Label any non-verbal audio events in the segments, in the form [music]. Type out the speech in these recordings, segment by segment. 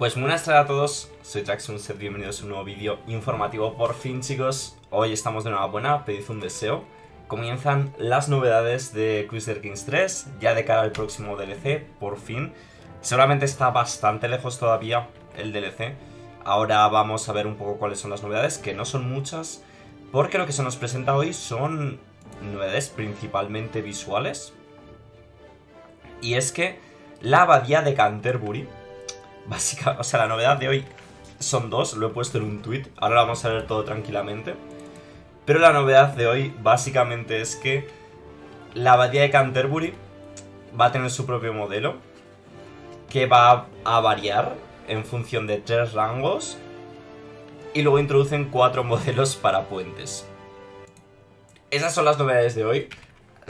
Pues buenas tardes a todos, soy Traxunset, bienvenidos a un nuevo vídeo informativo por fin chicos. Hoy estamos de buena pedid un deseo. Comienzan las novedades de Cruiser Kings 3, ya de cara al próximo DLC, por fin. Seguramente está bastante lejos todavía el DLC. Ahora vamos a ver un poco cuáles son las novedades, que no son muchas, porque lo que se nos presenta hoy son novedades principalmente visuales. Y es que la abadía de Canterbury Básica, o sea, la novedad de hoy son dos, lo he puesto en un tweet, ahora lo vamos a ver todo tranquilamente. Pero la novedad de hoy básicamente es que la abadía de Canterbury va a tener su propio modelo, que va a variar en función de tres rangos, y luego introducen cuatro [laughs] modelos para puentes. Esas son las novedades de hoy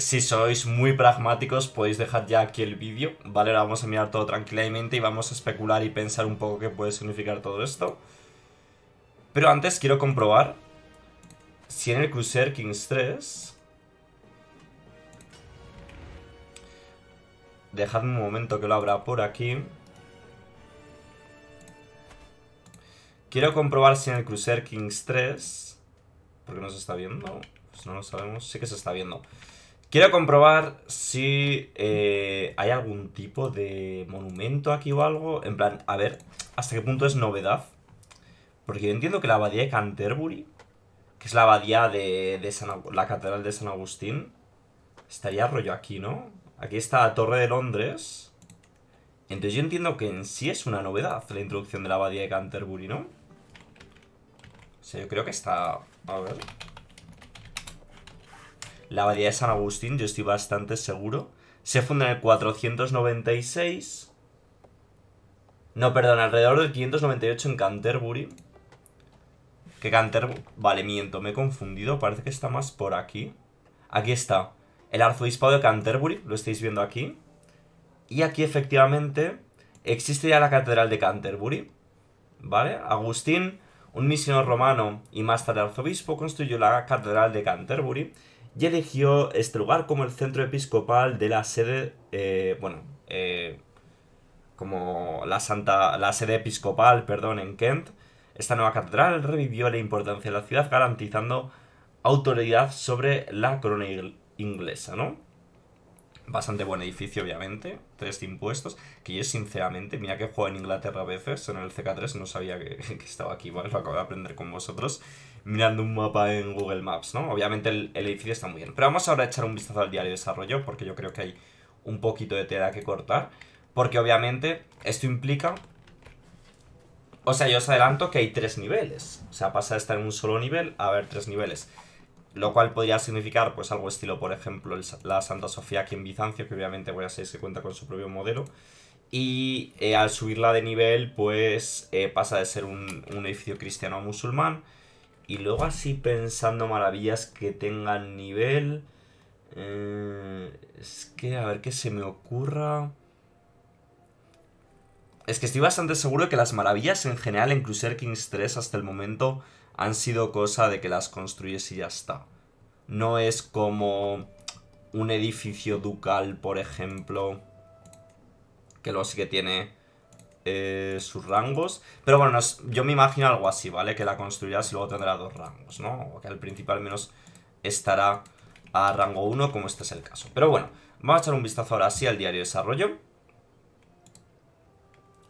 si sois muy pragmáticos podéis dejar ya aquí el vídeo, ¿vale? Ahora vamos a mirar todo tranquilamente y vamos a especular y pensar un poco qué puede significar todo esto. Pero antes quiero comprobar si en el crucer Kings 3... Dejadme un momento que lo abra por aquí. Quiero comprobar si en el crucer Kings 3... Porque no se está viendo. Pues no lo sabemos. Sí que se está viendo. Quiero comprobar si eh, hay algún tipo de monumento aquí o algo. En plan, a ver, hasta qué punto es novedad. Porque yo entiendo que la abadía de Canterbury, que es la abadía de, la catedral de San Agustín, estaría rollo aquí, ¿no? Aquí está la Torre de Londres. Entonces yo entiendo que en sí es una novedad la introducción de la abadía de Canterbury, ¿no? O sea, yo creo que está... A ver... La abadía de San Agustín, yo estoy bastante seguro. Se funda en el 496. No, perdón, alrededor del 598 en Canterbury. Que Canterbury... Vale, miento, me he confundido. Parece que está más por aquí. Aquí está. El arzobispado de Canterbury, lo estáis viendo aquí. Y aquí efectivamente existe ya la catedral de Canterbury. ¿Vale? Agustín, un misionero romano y más tarde arzobispo, construyó la catedral de Canterbury y eligió este lugar como el centro episcopal de la sede, eh, bueno, eh, como la santa, la sede episcopal, perdón, en Kent. Esta nueva catedral revivió la importancia de la ciudad garantizando autoridad sobre la corona inglesa, ¿no? Bastante buen edificio, obviamente. Tres impuestos. Que yo, sinceramente, mira que juego en Inglaterra a veces, en el CK3, no sabía que, [laughs] que estaba aquí, ¿vale? Lo acabo de aprender con vosotros mirando un mapa en Google Maps, ¿no? Obviamente el, edificio está muy bien. Pero vamos ahora a echar un vistazo al diario de desarrollo, porque yo creo que hay un poquito de tela que cortar. Porque obviamente esto implica... O sea, yo os adelanto que hay tres niveles. O sea, pasa de estar en un solo nivel a ver tres niveles. Lo cual podría significar, pues, algo estilo, por ejemplo, la Santa Sofía aquí en Bizancio, que obviamente voy a ser que cuenta con su propio modelo. Y eh, al subirla de nivel, pues, eh, pasa de ser un, un edificio cristiano a musulmán y luego así pensando maravillas que tengan nivel. Eh, es que a ver qué se me ocurra. Es que estoy bastante seguro de que las maravillas en general en Crusader Kings 3 hasta el momento han sido cosa de que las construyes y ya está. No es como un edificio ducal, por ejemplo, que lo sí que tiene eh, sus rangos. Pero bueno, yo me imagino algo así, ¿vale? Que la construirás y luego tendrá dos rangos, ¿no? O que al principio al menos estará a rango 1, como este es el caso. Pero bueno, vamos a echar un vistazo ahora sí al diario de desarrollo.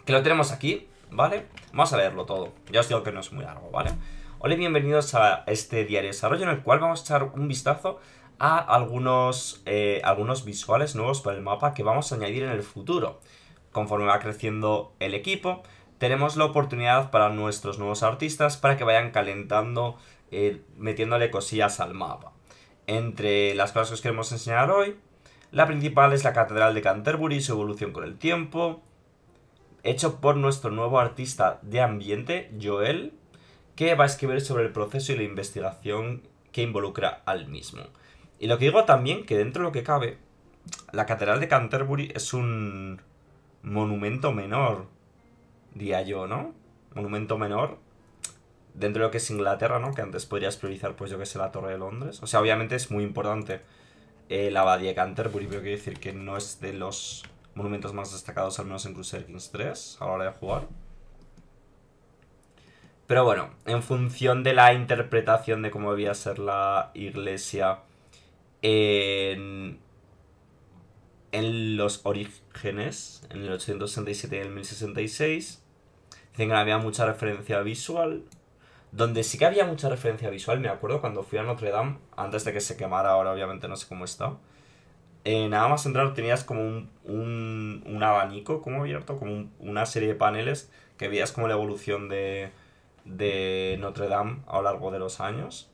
Que lo tenemos aquí, ¿vale? Vamos a leerlo todo. Ya os digo que no es muy largo, ¿vale? Hola y bienvenidos a este diario de desarrollo en el cual vamos a echar un vistazo a algunos, eh, algunos visuales nuevos para el mapa que vamos a añadir en el futuro conforme va creciendo el equipo, tenemos la oportunidad para nuestros nuevos artistas para que vayan calentando, eh, metiéndole cosillas al mapa. Entre las cosas que os queremos enseñar hoy, la principal es la Catedral de Canterbury y su evolución con el tiempo, hecho por nuestro nuevo artista de ambiente, Joel, que va a escribir sobre el proceso y la investigación que involucra al mismo. Y lo que digo también, que dentro de lo que cabe, la Catedral de Canterbury es un monumento menor, diría yo, ¿no? Monumento menor dentro de lo que es Inglaterra, ¿no? Que antes podrías priorizar, pues yo que sé, la Torre de Londres. O sea, obviamente es muy importante eh, la Abadía de Canterbury, pero quiero decir que no es de los monumentos más destacados, al menos en Crusader Kings 3, a la hora de jugar. Pero bueno, en función de la interpretación de cómo debía ser la iglesia en en los orígenes, en el 867 y el 1066, dicen que había mucha referencia visual. Donde sí que había mucha referencia visual, me acuerdo cuando fui a Notre Dame, antes de que se quemara, ahora obviamente no sé cómo está. Eh, nada más entrar tenías como un, abanico como abierto, como una serie de paneles que veías como la evolución de, de Notre Dame a lo largo de los años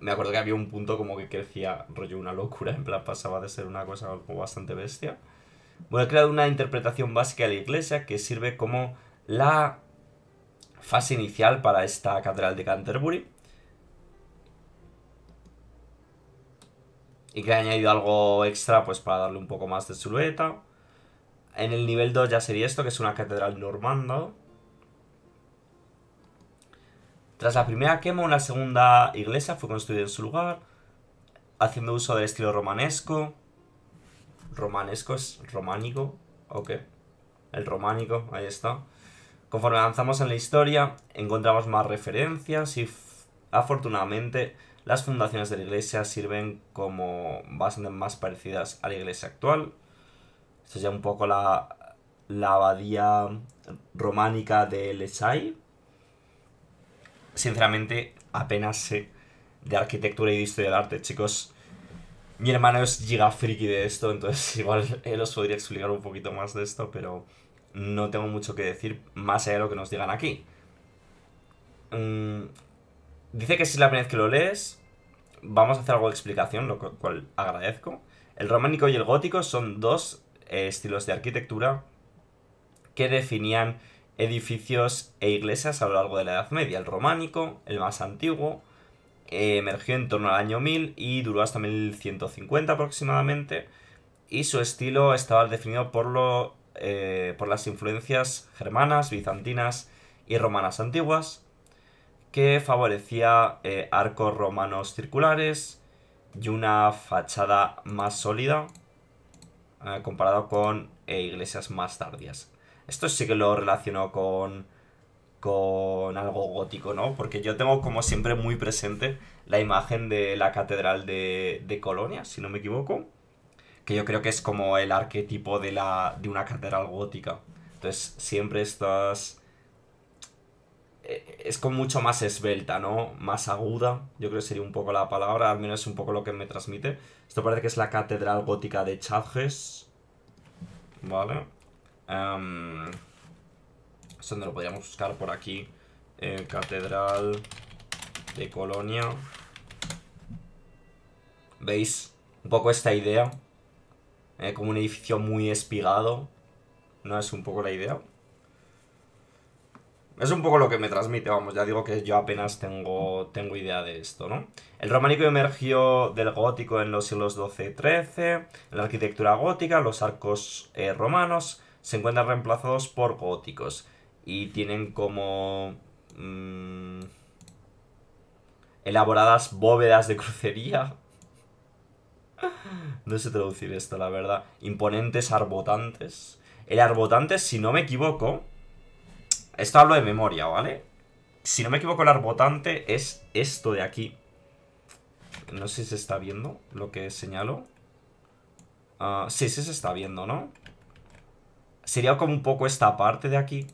me acuerdo que había un punto como que crecía rollo una locura, en plan pasaba de ser una cosa como bastante bestia. Bueno, he creado una interpretación básica de la iglesia que sirve como la fase inicial para esta catedral de Canterbury. Y que he añadido algo extra pues para darle un poco más de silueta. En el nivel 2 ya sería esto, que es una catedral normanda. Tras la primera quema, una segunda iglesia fue construida en su lugar, haciendo uso del estilo romanesco. Romanesco es románico, ok. El románico, ahí está. Conforme avanzamos en la historia, encontramos más referencias y afortunadamente las fundaciones de la iglesia sirven como bastante más parecidas a la iglesia actual. Esto es ya un poco la, la abadía románica de Lesay, sinceramente, apenas sé de arquitectura y de historia del arte, chicos. Mi hermano es friki de esto, entonces [laughs] igual él os podría explicar un poquito más de esto, pero no tengo mucho que decir más allá de lo que nos digan aquí. Mm, dice que si es la primera vez que lo lees, vamos a hacer algo de explicación, lo cual agradezco. El románico y el gótico son dos eh, estilos de arquitectura que definían edificios e iglesias a lo largo de la Edad Media. El románico, el más antiguo, eh, emergió en torno al año 1000 y duró hasta 1150 aproximadamente, y su estilo estaba definido por, lo, eh, por las influencias germanas, bizantinas y romanas antiguas, que favorecía eh, arcos romanos circulares y una fachada más sólida comparado con iglesias más tardías. Esto sí que lo relaciono con, con algo gótico, ¿no? Porque yo tengo como siempre muy presente la imagen de la catedral de, Colonia, si no me equivoco, que yo creo que es como el arquetipo de, la, de una catedral gótica. Entonces siempre estás... E, es con mucho más esbelta, ¿no? Más aguda, yo creo que sería un poco la palabra, al menos es un poco lo que me transmite. Esto parece que es la catedral gótica de Chadges. Vale. Eso no lo podríamos buscar por aquí. Eh, Catedral de Colonia. ¿Veis? Un poco esta idea. Eh, como un edificio muy espigado. ¿No es un poco la idea? Es un poco lo que me transmite, vamos, ya digo que yo apenas tengo, tengo idea de esto, ¿no? El románico emergió del gótico en los siglos XII y XIII, la arquitectura gótica, los arcos eh, romanos, se encuentran reemplazados por góticos y tienen como... Mm, elaboradas bóvedas de crucería. [laughs] No sé traducir esto, la verdad. Imponentes arbotantes. El arbotante, si no me equivoco... Esto hablo de memoria, ¿vale? Si no me equivoco, el arbotante es esto de aquí. No sé si se está viendo lo que señalo. Ah, sí, sí se está viendo, ¿no? sería como un poco esta parte de aquí,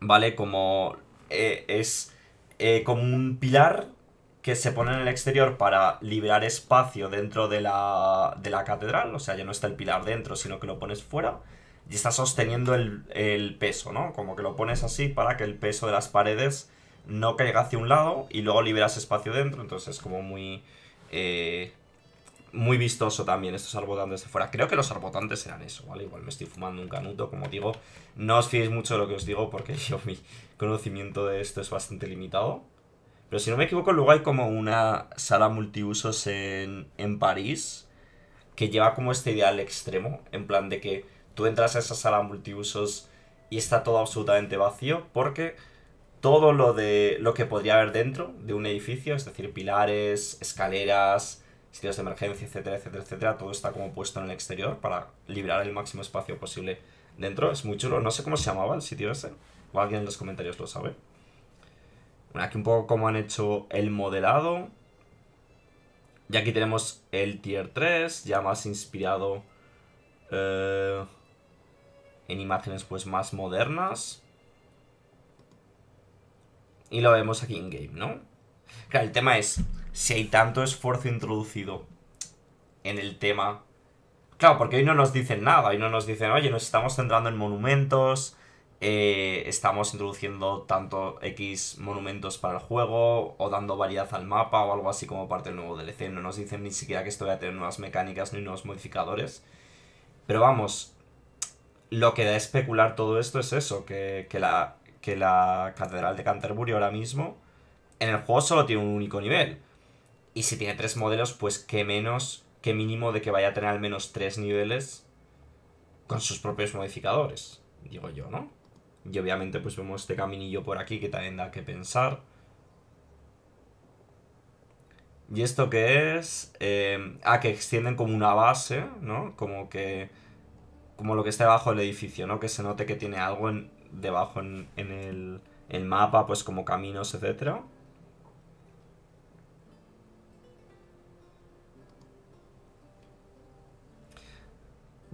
¿vale? Como eh, es eh, como un pilar que se pone en el exterior para liberar espacio dentro de la, de la catedral, o sea, ya no está el pilar dentro, sino que lo pones fuera y está sosteniendo el, el, peso, ¿no? Como que lo pones así para que el peso de las paredes no caiga hacia un lado y luego liberas espacio dentro, entonces es como muy... Eh, muy vistoso también estos arbotantes de fuera. Creo que los arbotantes eran eso, ¿vale? Igual me estoy fumando un canuto, como digo. No os fiéis mucho de lo que os digo porque [laughs] yo mi conocimiento de esto es bastante limitado. Pero si no me equivoco, luego hay como una sala multiusos en, París que lleva como este ideal extremo, en plan de que tú entras a esa sala multiusos y está todo absolutamente vacío porque todo lo de lo que podría haber dentro de un edificio, es decir, pilares, escaleras, sitios de emergencia, etcétera, etcétera, etcétera. Todo está como puesto en el exterior para liberar el máximo espacio posible dentro. Es muy chulo. No sé cómo se llamaba el sitio ese. O alguien en los comentarios lo sabe. Bueno, aquí un poco cómo han hecho el modelado. Y aquí tenemos el tier 3, ya más inspirado eh, en imágenes pues más modernas. Y lo vemos aquí en game, ¿no? Claro, el tema es, si hay tanto esfuerzo introducido en el tema. Claro, porque hoy no nos dicen nada, hoy no nos dicen, oye, nos estamos centrando en monumentos, eh, estamos introduciendo tanto X monumentos para el juego, o dando variedad al mapa, o algo así como parte del nuevo DLC. No nos dicen ni siquiera que esto va a tener nuevas mecánicas ni nuevos modificadores. Pero vamos, lo que da a especular todo esto es eso, que, la, que la Catedral de Canterbury ahora mismo en el juego solo tiene un único nivel. Y si tiene tres modelos, pues qué menos, qué mínimo de que vaya a tener al menos tres niveles con sus propios modificadores, digo yo, ¿no? Y obviamente pues vemos este caminillo por aquí que también da que pensar. ¿Y esto qué es? a eh, ah, que extienden como una base, ¿no? Como que... Como lo que está debajo del edificio, ¿no? Que se note que tiene algo debajo en, el, el mapa, pues como caminos, etcétera.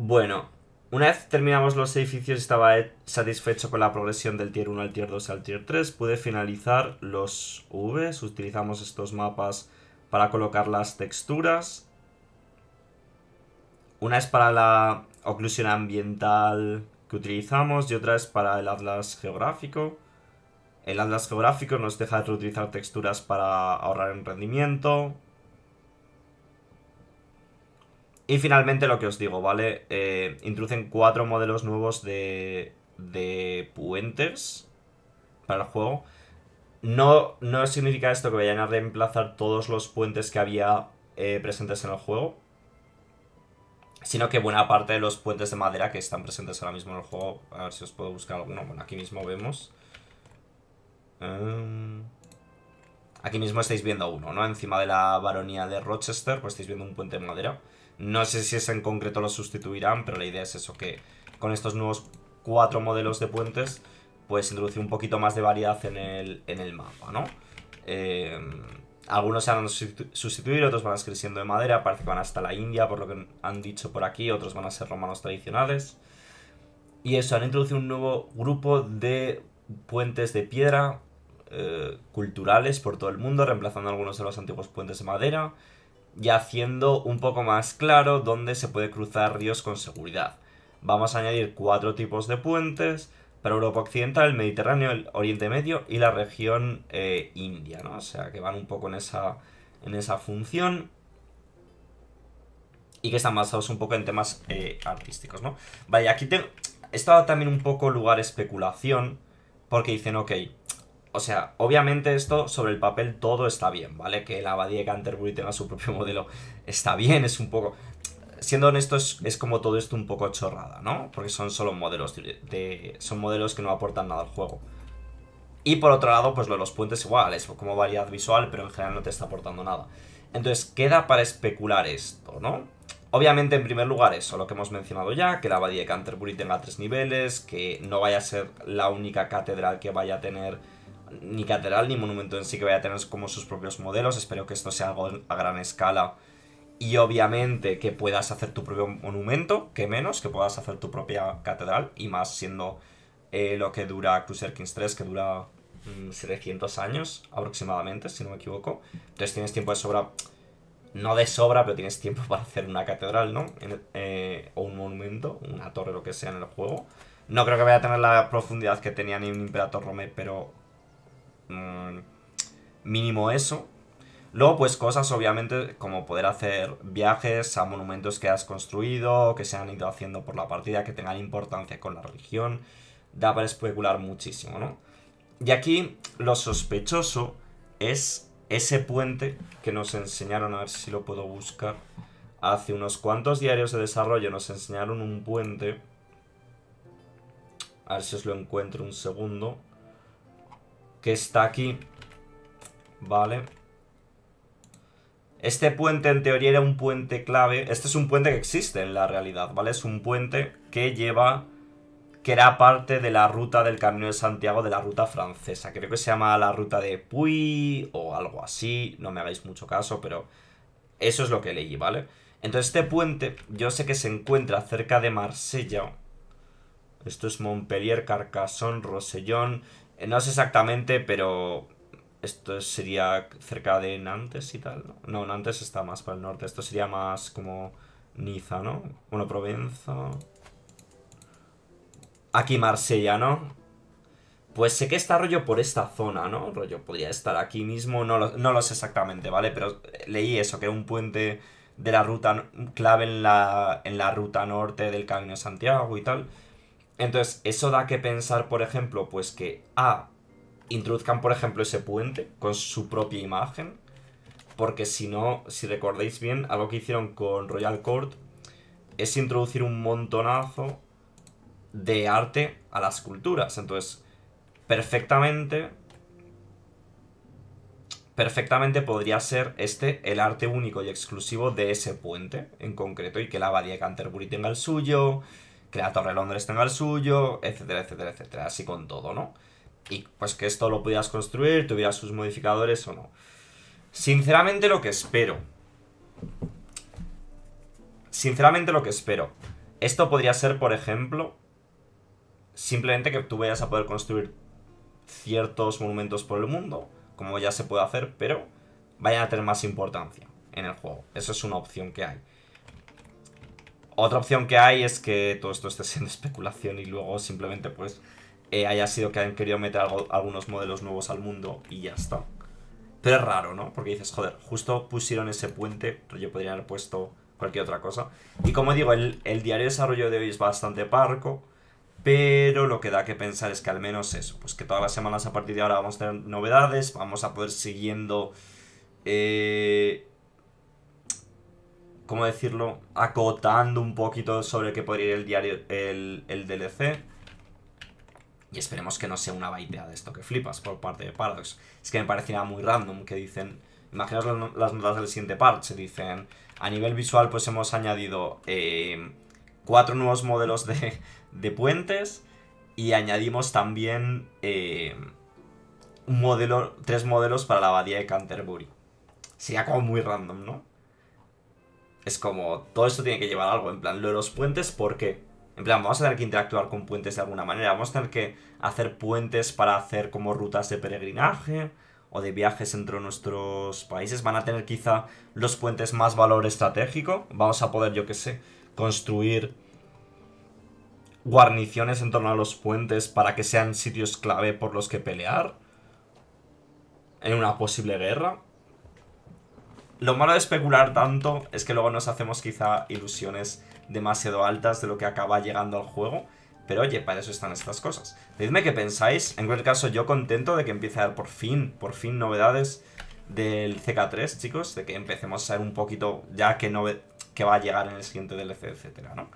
Bueno, una vez terminamos los edificios estaba satisfecho con la progresión del tier 1 al tier 2 al tier 3. Pude finalizar los Vs, utilizamos estos mapas para colocar las texturas. Una es para la oclusión ambiental que utilizamos y otra es para el atlas geográfico. El atlas geográfico nos deja de reutilizar texturas para ahorrar en rendimiento, y finalmente lo que os digo, ¿vale? Eh, introducen cuatro modelos nuevos de, puentes para el juego. No, no significa esto que vayan a reemplazar todos los puentes que había eh, presentes en el juego, sino que buena parte de los puentes de madera que están presentes ahora mismo en el juego, a ver si os puedo buscar alguno, bueno, aquí mismo vemos. Eh, aquí mismo estáis viendo uno, ¿no? Encima de la baronía de Rochester, pues estáis viendo un puente de madera. No sé si ese en concreto lo sustituirán, pero la idea es eso, que con estos nuevos cuatro modelos de puentes, pues introducir un poquito más de variedad en el, mapa, ¿no? Eh, algunos se van a sustituir, otros van a seguir siendo de madera, parece que van hasta la India, por lo que han dicho por aquí, otros van a ser romanos tradicionales. Y eso, han introducido un nuevo grupo de puentes de piedra eh, culturales por todo el mundo, reemplazando algunos de los antiguos puentes de madera y haciendo un poco más claro dónde se puede cruzar ríos con seguridad. Vamos a añadir cuatro tipos de puentes para Europa Occidental, el Mediterráneo, el Oriente Medio y la región eh, India, ¿no? O sea, que van un poco en esa, en esa función y que están basados un poco en temas eh, artísticos, ¿no? Vale, aquí tengo... Esto da también un poco lugar a especulación porque dicen, ok, o sea, obviamente esto sobre el papel todo está bien, ¿vale? Que la abadía de Canterbury tenga su propio modelo está bien, es un poco... Siendo honestos, es, como todo esto un poco chorrada, ¿no? Porque son solo modelos de, son modelos que no aportan nada al juego. Y por otro lado, pues lo de los puentes iguales, es como variedad visual, pero en general no te está aportando nada. Entonces, queda para especular esto, ¿no? Obviamente, en primer lugar, eso, lo que hemos mencionado ya, que la abadía de Canterbury tenga tres niveles, que no vaya a ser la única catedral que vaya a tener ni catedral ni monumento en sí que vaya a tener como sus propios modelos. Espero que esto sea algo a gran escala. Y obviamente que puedas hacer tu propio monumento, que menos, que puedas hacer tu propia catedral. Y más siendo eh, lo que dura Crusader Kings 3, que dura 700 mm, años aproximadamente, si no me equivoco. Entonces tienes tiempo de sobra, no de sobra, pero tienes tiempo [laughs] para hacer una catedral, ¿no? Eh, o un monumento, una torre, lo que sea en el juego. No creo que vaya a tener la profundidad que tenía ni un Imperator Rome, pero Mm, mínimo eso. Luego, pues cosas obviamente como poder hacer viajes a monumentos que has construido, que se han ido haciendo por la partida, que tengan importancia con la religión. Da para especular muchísimo, ¿no? Y aquí lo sospechoso es ese puente que nos enseñaron, a ver si lo puedo buscar. Hace unos cuantos diarios de desarrollo nos enseñaron un puente. A ver si os lo encuentro un segundo que está aquí. Vale. Este puente en teoría era un puente clave. Este es un puente que existe en la realidad, ¿vale? Es un puente que lleva... Que era parte de la ruta del Camino de Santiago, de la ruta francesa. Creo que se llama la ruta de Puy o algo así. No me hagáis mucho caso, pero eso es lo que leí, ¿vale? Entonces este puente yo sé que se encuentra cerca de Marsella. Esto es Montpellier, Carcassonne, Rosellón. Eh, no sé exactamente, pero esto sería cerca de Nantes y tal. No, no Nantes está más para el norte. Esto sería más como Niza, ¿no? Bueno, Provenza. Aquí Marsella, ¿no? Pues sé que está rollo por esta zona, ¿no? Rollo podría estar aquí mismo, no lo, sé exactamente, ¿vale? Pero leí eso, que era un puente de la ruta clave en la, en la ruta norte del Camino de Santiago y tal. Entonces, eso da que pensar, por ejemplo, pues que A, ah, introduzcan, por ejemplo, ese puente con su propia imagen, porque si no, si recordáis bien, algo que hicieron con Royal Court es introducir un montonazo de arte a las culturas. Entonces, perfectamente, perfectamente podría ser este el arte único y exclusivo de ese puente en concreto y que la abadía de Canterbury tenga el suyo, que la Torre de Londres tenga el suyo, etcétera, etcétera, etcétera. Así con todo, ¿no? Y pues que esto lo pudieras construir, tuviera sus modificadores o no. Sinceramente lo que espero. Sinceramente lo que espero. Esto podría ser, por ejemplo, simplemente que tú vayas a poder construir ciertos monumentos por el mundo, como ya se puede hacer, pero vayan a tener más importancia en el juego. Eso es una opción que hay. Otra opción que hay es que todo esto esté siendo [laughs] especulación y luego simplemente pues eh, haya sido que han querido meter algunos modelos nuevos al mundo y ya está. Pero es raro, ¿no? Porque dices, joder, justo pusieron ese puente, pero yo podría haber puesto cualquier otra cosa. Y como digo, el, el diario de desarrollo de hoy es bastante parco, pero lo que da que pensar es que al menos eso, pues que todas las semanas a partir de ahora vamos a tener novedades, vamos a poder siguiendo... Eh, ¿cómo decirlo? Acotando un poquito sobre qué podría ir el diario, el, DLC. Y esperemos que no sea una baitea de esto que flipas por parte de Paradox. Es que me parecerá muy random que dicen... Imaginaos las, notas del siguiente parche. Dicen, a nivel visual pues hemos añadido eh, cuatro nuevos modelos de, de, puentes y añadimos también eh, modelo, tres modelos para la abadía de Canterbury. Sería como muy random, ¿no? Es como, todo esto tiene que llevar algo. En plan, lo de los puentes, ¿por qué? En plan, vamos a tener que interactuar con puentes de alguna manera. Vamos a tener que hacer puentes para hacer como rutas de peregrinaje o de viajes entre nuestros países. Van a tener quizá los puentes más valor estratégico. Vamos a poder, yo qué sé, construir guarniciones en torno a los puentes para que sean sitios clave por los que pelear en una posible guerra. Lo malo de especular tanto es que luego nos hacemos quizá ilusiones demasiado altas de lo que acaba llegando al juego. Pero oye, para eso están estas cosas. Decidme qué pensáis. En cualquier caso, yo contento de que empiece a dar por fin, por fin novedades del CK3, chicos. De que empecemos a ver un poquito ya que, no, que va a llegar en el siguiente DLC, etcétera, ¿no?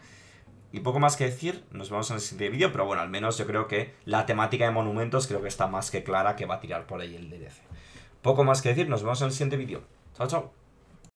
Y poco más que decir, nos vemos en el siguiente vídeo, pero bueno, al menos yo creo que la temática de monumentos creo que está más que clara que va a tirar por ahí el DLC. Poco más que decir, nos vemos en el siguiente vídeo. 자정